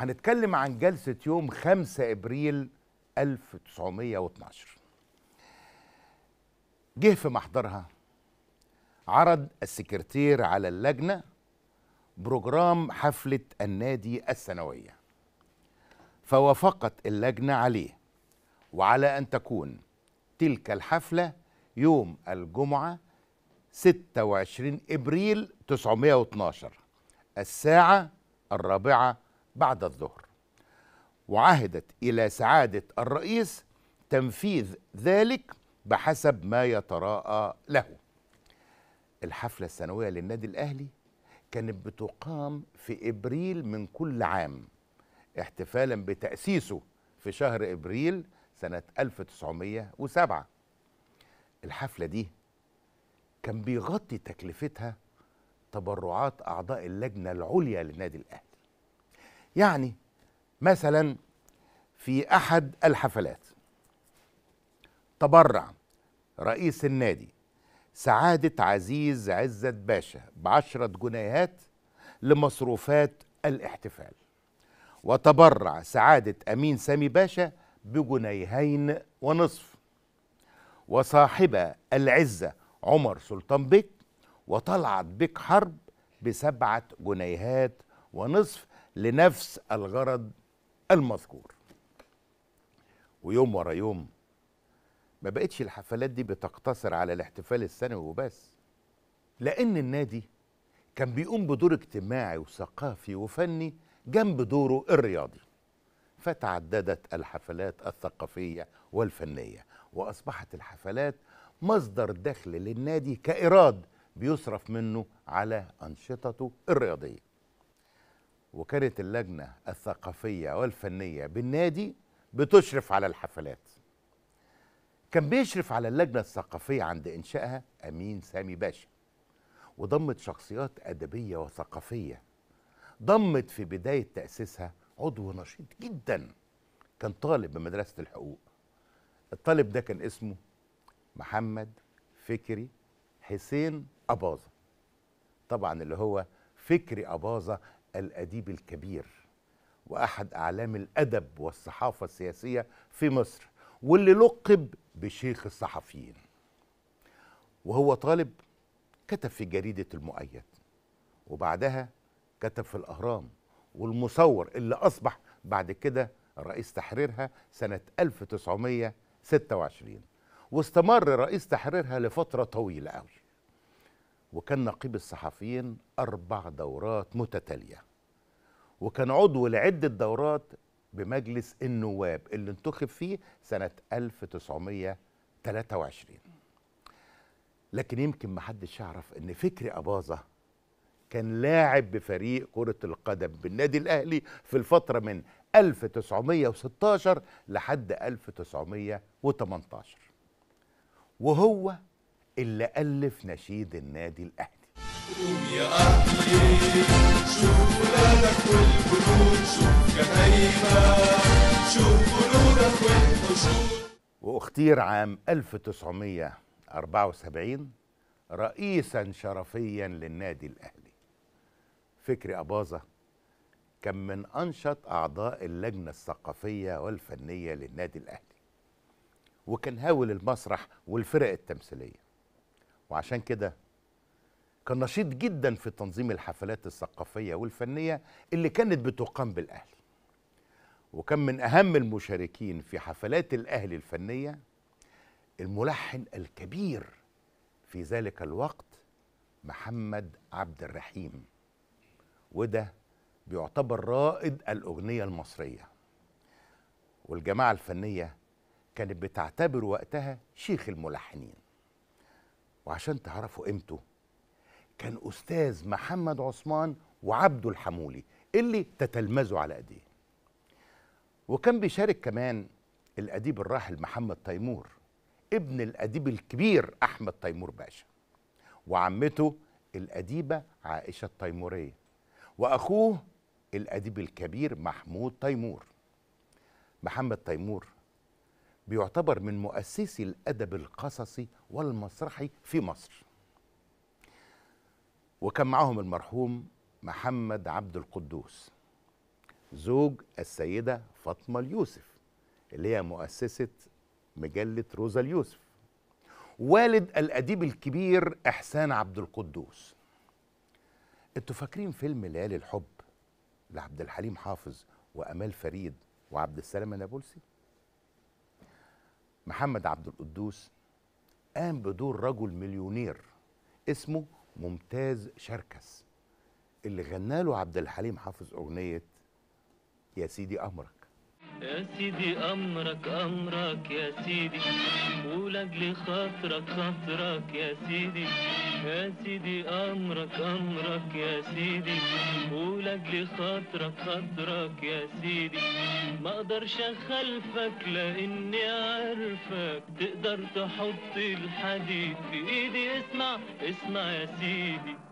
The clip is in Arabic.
هنتكلم عن جلسة يوم 5 إبريل 1912 جه في محضرها عرض السكرتير على اللجنة بروجرام حفلة النادي السنوية فوافقت اللجنة عليه وعلى أن تكون تلك الحفلة يوم الجمعة 26 إبريل 912 الساعة الرابعة بعد الظهر وعهدت إلى سعادة الرئيس تنفيذ ذلك بحسب ما يتراءى له الحفلة السنوية للنادي الأهلي كانت بتقام في إبريل من كل عام احتفالا بتأسيسه في شهر إبريل سنة 1907 الحفلة دي كان بيغطي تكلفتها تبرعات أعضاء اللجنة العليا للنادي الأهلي يعني مثلا في احد الحفلات تبرع رئيس النادي سعادة عزيز عزت باشا بعشرة جنيهات لمصروفات الاحتفال وتبرع سعادة أمين سامي باشا بجنيهين ونصف وصاحبة العزة عمر سلطان بك وطلعت بك حرب بسبعة جنيهات ونصف لنفس الغرض المذكور ويوم ورا يوم ما بقتش الحفلات دي بتقتصر على الاحتفال السنوي وبس لأن النادي كان بيقوم بدور اجتماعي وثقافي وفني جنب دوره الرياضي فتعددت الحفلات الثقافية والفنية وأصبحت الحفلات مصدر دخل للنادي كإيراد بيصرف منه على أنشطته الرياضية وكانت اللجنة الثقافية والفنية بالنادي بتشرف على الحفلات كان بيشرف على اللجنة الثقافية عند إنشائها أمين سامي باشا وضمت شخصيات أدبية وثقافية ضمت في بداية تأسيسها عضو نشيط جدا كان طالب بمدرسة الحقوق الطالب ده كان اسمه محمد فكري حسين أباظة طبعا اللي هو فكري أباظة الأديب الكبير وأحد أعلام الأدب والصحافة السياسية في مصر واللي لقب بشيخ الصحفيين وهو طالب كتب في جريدة المؤيد وبعدها كتب في الأهرام والمصور اللي أصبح بعد كده رئيس تحريرها سنة 1926 واستمر رئيس تحريرها لفترة طويلة قوي وكان نقيب الصحفيين أربع دورات متتالية وكان عضو لعدة دورات بمجلس النواب اللي انتخب فيه سنة 1923 لكن يمكن محدش يعرف ان فكري أباظة كان لاعب بفريق كرة القدم بالنادي الأهلي في الفترة من 1916 لحد 1918 وهو اللي ألف نشيد النادي الأهلي قوم يا أهلي شوف ولادك والجنود شوف جهايمة شوف جنودك والحشود واختير عام 1974 رئيسا شرفيا للنادي الأهلي فكري أباظة كان من أنشط أعضاء اللجنة الثقافية والفنية للنادي الأهلي وكان هاول المسرح والفرق التمثيليه وعشان كده كان نشيط جدا في تنظيم الحفلات الثقافية والفنية اللي كانت بتقام بالأهلي وكان من أهم المشاركين في حفلات الأهلي الفنية الملحن الكبير في ذلك الوقت محمد عبد الرحيم وده بيعتبر رائد الأغنية المصرية والجماعة الفنية كانت بتعتبره وقتها شيخ الملحنين وعشان تعرفوا قيمته كان أستاذ محمد عثمان وعبده الحمولي اللي تتلمذوا على أيديه وكان بيشارك كمان الأديب الراحل محمد تيمور ابن الأديب الكبير أحمد تيمور باشا وعمته الأديبة عائشة التيمورية وأخوه الأديب الكبير محمود تيمور محمد تيمور بيعتبر من مؤسسي الأدب القصصي والمسرحي في مصر وكان معهم المرحوم محمد عبد القدوس زوج السيدة فاطمة اليوسف اللي هي مؤسسة مجلة روزا اليوسف والد الأديب الكبير إحسان عبد القدوس انتوا فاكرين فيلم ليالي الحب لعبد الحليم حافظ وأمال فريد وعبد السلام النابلسي محمد عبد القدوس قام بدور رجل مليونير اسمه ممتاز شركس اللي غنى له عبد الحليم حافظ اغنيه يا سيدي امرك يا سيدي امرك امرك يا سيدي ولاجل خاطرك خاطرك يا سيدي يا سيدي امرك امرك يا سيدي ولاجل خاطرك خاطرك يا سيدي ما اقدرش اخلفك لاني عارفك تقدر تحط الحديد في ايدي اسمع اسمع يا سيدي